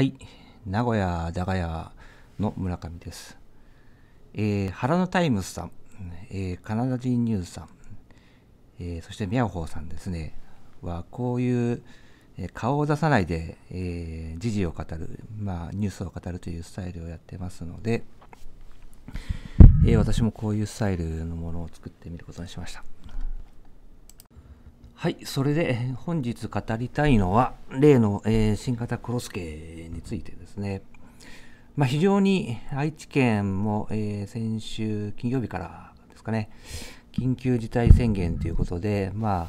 はい、名古屋だがやの村上です。えー、原のタイムズさん、えー、カナダ人ニュースさん、えー、そしてミャオホーさんですね、はこういう、え顔を出さないで、え時事を語る、まあ、ニュースを語るというスタイルをやってますので、え私もこういうスタイルのものを作ってみることにしました。はいそれで本日語りたいのは例の、えー、新型コロスケについてですね、まあ、非常に愛知県も、えー、先週金曜日からですかね緊急事態宣言ということで、まあ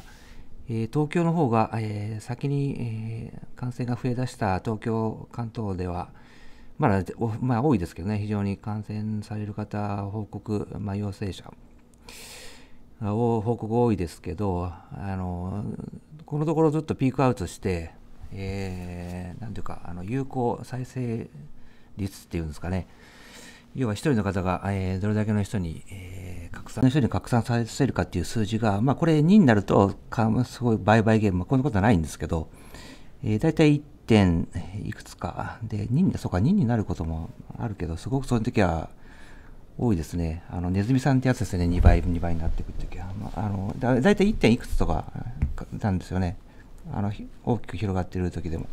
えー、東京の方が、え先に、え感染が増えだした東京、関東では、まだ、まあ、多いですけどね、非常に感染される方、報告、まあ、陽性者。報告多いですけどあのこのところずっとピークアウトして、えー、なんていうかあの有効再生率っていうんですかね要は1人の方が、えー、どれだけの人に、えー、拡散の人に拡散させるかっていう数字が、まあ、これ2になるとかすごい売買ゲーム、まあ、こんなことはないんですけど、えー、大体1点いくつかで2にそうか2になることもあるけどすごくその時は多いですね。あの、ネズミさんってやつですね。2倍、2倍になっていくっていうか、まあ、あの、だだいたい 1. 点いくつとかなんですよね。あの、大きく広がっている時でも。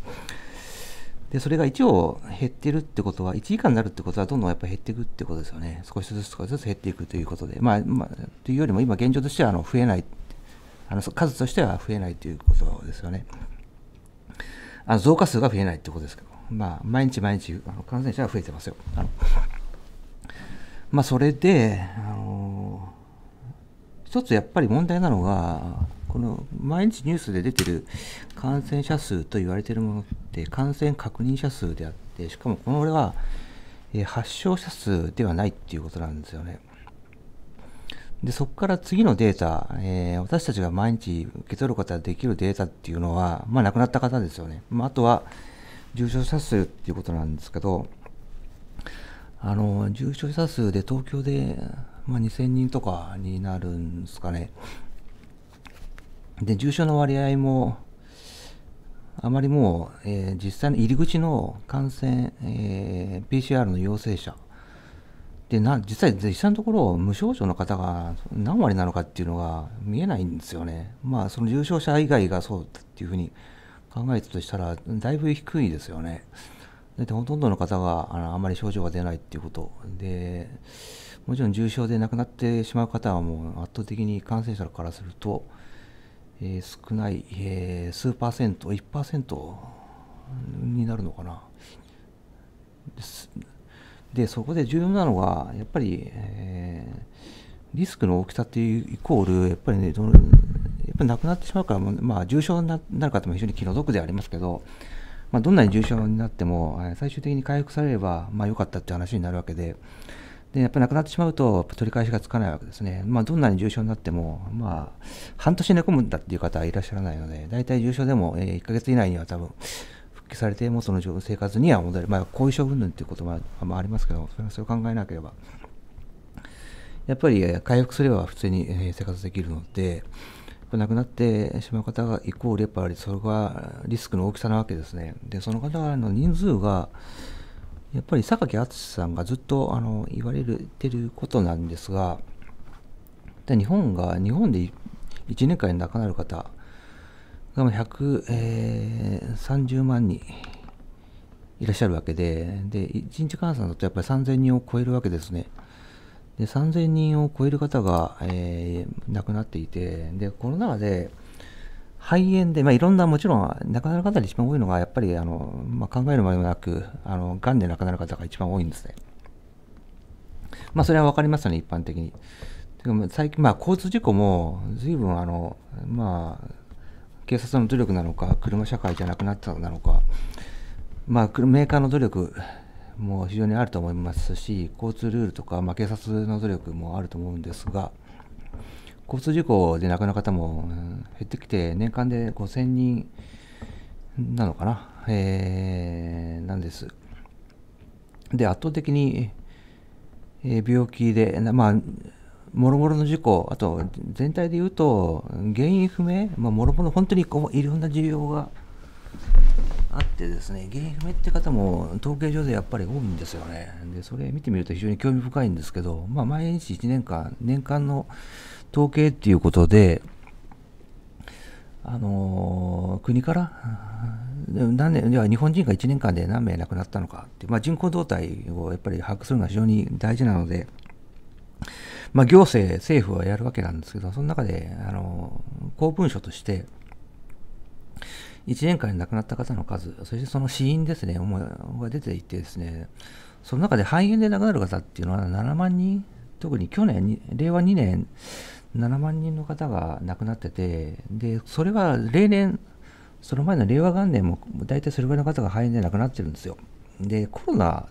で、それが1を減ってるってことは、1以下になるってことは、どんどんやっぱ減っていくってことですよね。少しずつ少しずつ減っていくということで。まあ、まあ、というよりも今現状としては、あの、増えない、あの、数としては増えないということですよね。あの増加数が増えないってことですけど、まあ、毎日毎日、あの感染者が増えてますよ。あのまあ、それで、あの一つやっぱり問題なのが、この毎日ニュースで出てる感染者数と言われているものって感染確認者数であってしかもこれは発症者数ではないっていうことなんですよね。でそこから次のデータ、えー、私たちが毎日受け取ることができるデータっていうのは、まあ、亡くなった方ですよね、まあ、あとは重症者数っていうことなんですけど、あの重症者数で東京で、まあ、2000人とかになるんですかね。で、重症の割合も、あまりもう、えー、実際の入り口の感染、えー、PCR の陽性者でな、実際、実際のところ、無症状の方が何割なのかっていうのが見えないんですよね。まあ、その重症者以外がそうっていうふうに考えたとしたら、だいぶ低いですよね。ってほとんどの方があのあまり症状が出ないっていうことで、もちろん重症で亡くなってしまう方はもう圧倒的に感染者からすると、えー、少ない、えー、数パーセント、1%になるのかな。でそこで重要なのが、やっぱり、えー、リスクの大きさっていうイコール、やっぱりね、どのやっぱり亡くなってしまうから、まあ、重症になる方も非常に気の毒でありますけど、まあ、どんなに重症になっても、最終的に回復されれば、まあ、良かったって話になるわけで、でやっぱり亡くなってしまうと、取り返しがつかないわけですね、まあ、どんなに重症になっても、まあ、半年寝込むんだっていう方はいらっしゃらないので、大体重症でも1ヶ月以内には多分復帰されて、元の生活には戻る、まあ、後遺症云々っていうこともありますけど、それはそれを考えなければ、やっぱり回復すれば普通に生活できるので、亡くなってしまう方がイコール、やっぱりそれがリスクの大きさなわけですね。で、その方の人数が、やっぱり榊淳さんがずっとあの言われてることなんですが、で日本が、日本で1年間に亡くなる方が130万人いらっしゃるわけで、で1日換算だとやっぱり3000人を超えるわけですね。で3000人を超える方が、えー、亡くなっていてでロナ禍で肺炎で、まあ、いろんなもちろん亡くなる方で一番多いのがやっぱりあの、まあ、考えるまでもなくあのがんで亡くなる方が一番多いんですね。まあそれは分かりますよね一般的に。でも最近、まあ、交通事故も随分あの、まあ、警察の努力なのか車社会じゃなくなったなのか、まあ、メーカーの努力も非常にあると思いますし交通ルールとか、まあ、警察の努力もあると思うんですが交通事故で亡くなる方も減ってきて年間で5000人なのかな、えー、なんです。で圧倒的に、え病気で、まあ、もろもろの事故、あと全体で言うと、原因不明、まもろもろ本当にこういろんな需要があってですね、原因不明って方も統計上でやっぱり多いんですよね。で、それ見てみると非常に興味深いんですけど、まあ、毎日1年間、年間の統計っていうことで、あのー、国から何年、では日本人が1年間で何名亡くなったのかってまあ、人口動態をやっぱり把握するのは非常に大事なので、まあ、行政、政府はやるわけなんですけど、その中で、あの公文書として、1年間に亡くなった方の数、そしてその死因ですね、が出ていてですね、その中で肺炎で亡くなる方っていうのは7万人、特に去年、令和2年、7万人の方が亡くなってて、で、それは例年、その前の令和元年も大体それぐらいの方が肺炎で亡くなってるんですよ。で、コロナ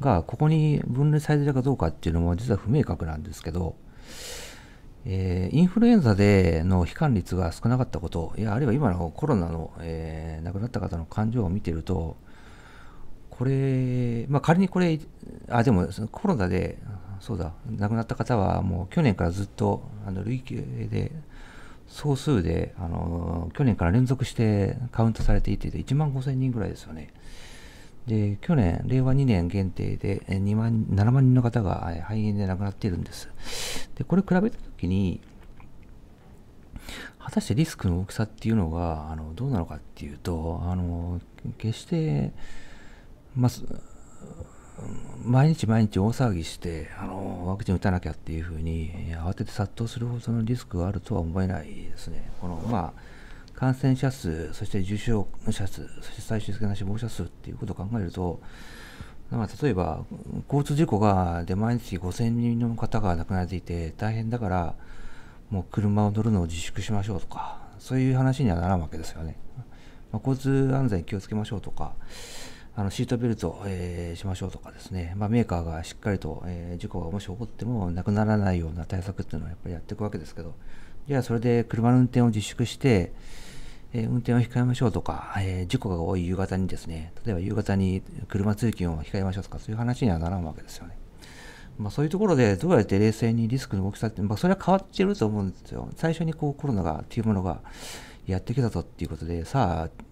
がここに分類されてたかどうかっていうのも実は不明確なんですけど、えー、インフルエンザでの悲観率が少なかったこと、いや、あるいは今のコロナの、えー、亡くなった方の感情を見てると、これ、まあ、仮にこれ、あ、でもコロナで、そうだ、亡くなった方はもう去年からずっと、あの累計で、総数で、あの、去年から連続してカウントされていて、1万5000人ぐらいですよね。で去年、令和2年限定で2万7万人の方が肺炎で亡くなっているんです。でこれ比べたときに、果たしてリスクの大きさっていうのがあのどうなのかっていうと、あの決して、まず、毎日毎日大騒ぎしてあのワクチン打たなきゃっていうふうに慌てて殺到するほどのリスクがあるとは思えないですね。このまあ感染者数、そして重症者数、そして最終的な死亡者数っていうことを考えると、ま例えば交通事故がで毎日5000人の方が亡くなっていて大変だからもう車を乗るのを自粛しましょうとかそういう話にはならんわけですよね、まあ、交通安全気をつけましょうとかあのシートベルトを、えー、しましょうとかですね、まあ、メーカーがしっかりと、えー、事故がもし起こっても亡くならないような対策っていうのはやっぱりやっていくわけですけどじゃあそれで車の運転を自粛して、えー、運転を控えましょうとか、えー、事故が多い夕方にですね、例えば夕方に車通勤を控えましょうとか、そういう話にはならんわけですよね。まあ、そういうところでどうやって冷静にリスクの大きさって、まあ、それは変わってると思うんですよ。最初にこうコロナがっていうものがやってきたぞっていうことで、さあ、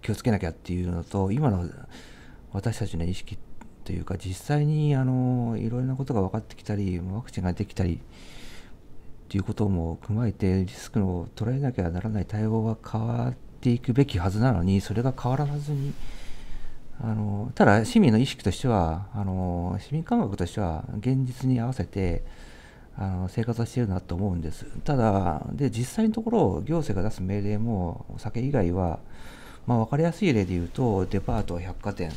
気をつけなきゃっていうのと、今の私たちの意識というか、実際にあのいろいろなことが分かってきたり、ワクチンができたり、ということも踏まえてリスクを捉えなきゃならない対応は変わっていくべきはずなのにそれが変わらずにあのただ市民の意識としてはあの市民感覚としては現実に合わせてあの生活はしてるなと思うんですただで実際のところ行政が出す命令もお酒以外は、まあ、分かりやすい例で言うとデパート百貨店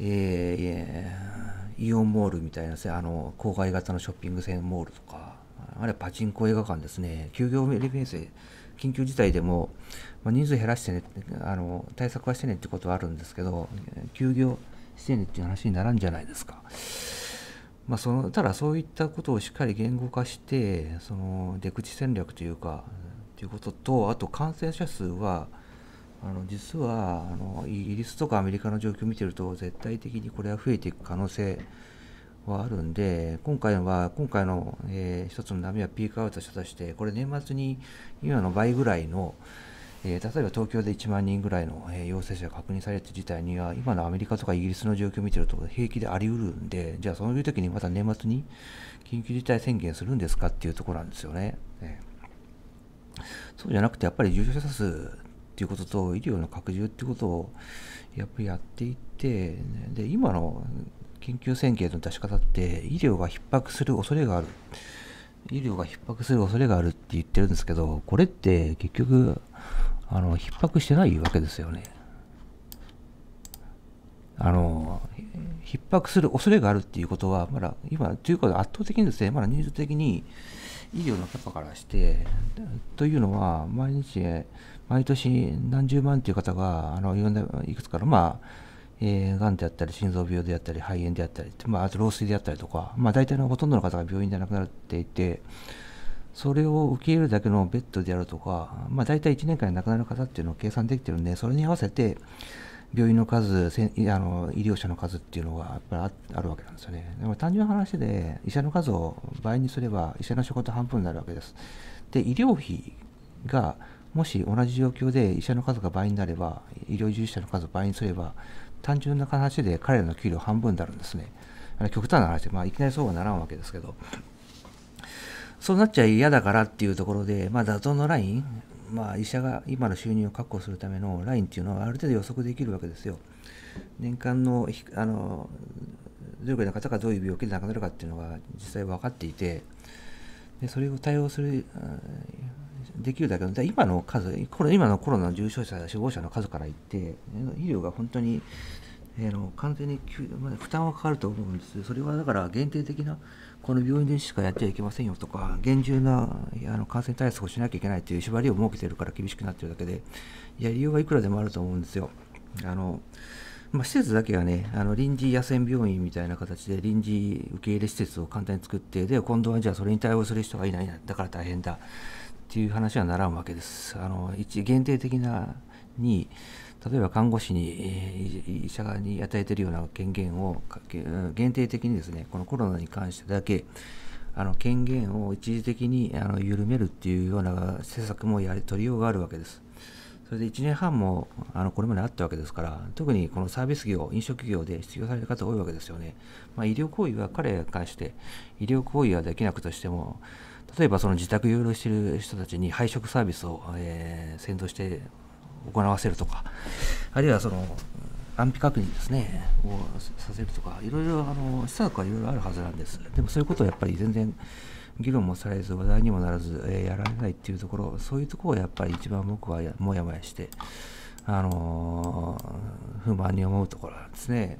えー、イオンモールみたいなですあの、郊外型のショッピング専モールとか、あれはパチンコ映画館ですね、休業レベンス、緊急事態でも、まあ、人数減らしてねあの、対策はしてねってことはあるんですけど、休業してねっていう話にならんじゃないですか。まあ、そのただそういったことをしっかり言語化してその出口戦略というかということとあと感染者数はあの実はあのイギリスとかアメリカの状況を見てると絶対的にこれは増えていく可能性はあるんで今回は今回の、えー、一つの波はピークアウトしたとしてこれ年末に今の倍ぐらいの、えー、例えば東京で1万人ぐらいの、えー、陽性者が確認されて事態には今のアメリカとかイギリスの状況を見てると平気であり得るんでじゃあそういう時にまた年末に緊急事態宣言するんですかっていうところなんですよねねそうじゃなくて、やっぱり重症者数ていうことと医療の拡充っていうことをやっぱりやっていってで今の緊急宣言の出し方って医療が逼迫する恐れがある医療が逼迫する恐れがあるって言ってるんですけどこれって結局あの逼迫してないわけですよねあの逼迫する恐れがあるっていうことは、まだ今、というか圧倒的にですね、まだ人数的に医療のキャパからして、というのは、毎日、毎年何十万という方が、あのいろんないくつかの、まあ、えー、がんであったり、心臓病であったり、肺炎であったり、まあ、あと老衰であったりとか、まあ、大体のほとんどの方が病院で亡くなっていて、それを受け入れるだけのベッドであるとか、まあ、大体1年間で亡くなる方っていうのを計算できてるんで、それに合わせて、病院の数せんあの医療者の数っていうのがやっぱりあるわけなんですよねでも単純な話で医者の数を倍にすれば医者の仕事半分になるわけですで医療費がもし同じ状況で医者の数が倍になれば医療従事者の数を倍にすれば単純な話で彼らの給料半分になるんですね極端な話で、まあ、いきなりそうはならんわけですけどそうなっちゃ嫌だからっていうところで、まあ、妥当のラインまあ、医者が今の収入を確保するためのラインっていうのはある程度予測できるわけですよ。年間のあのどれくらいの方がどういう病気で亡くなるかっていうのが実際分かっていてでそれを対応するできるだけの今の数今のコロナの重症者死亡者の数からいって医療が本当にえの完全に負担はかかると思うんですそれはだから限定的なこの病院でしかやっちゃいけませんよとか厳重なあの感染対策をしなきゃいけないという縛りを設けてるから厳しくなってるだけでいや理由はいくらでもあると思うんですよ。あのまあ、施設だけはねあの臨時野戦病院みたいな形で臨時受け入れ施設を簡単に作ってで今度はじゃあそれに対応する人がいないんだから大変だっていう話はならんわけです。あの一限定的なに例えば看護師に、医者に与えているような権限を限定的にですね、このコロナに関してだけ、あの権限を一時的にあの緩めるっていうような政策もやり取りようがあるわけです。それで1年半もあのこれまであったわけですから、特にこのサービス業、飲食業で失業される方多いわけですよね。まあ、医療行為は彼に関して、医療行為はできなくとしても、例えばその自宅療養している人たちに配食サービスを、えー、先導して行わせるとか、あるいはその安否確認ですね、をさせるとか、いろいろあの施策はいろいろあるはずなんです。でもそういうことはやっぱり全然議論もされず、話題にもならず、えー、やられないっていうところ、そういうところをやっぱり一番僕はもやもやして、あのー、不満に思うところなんですね。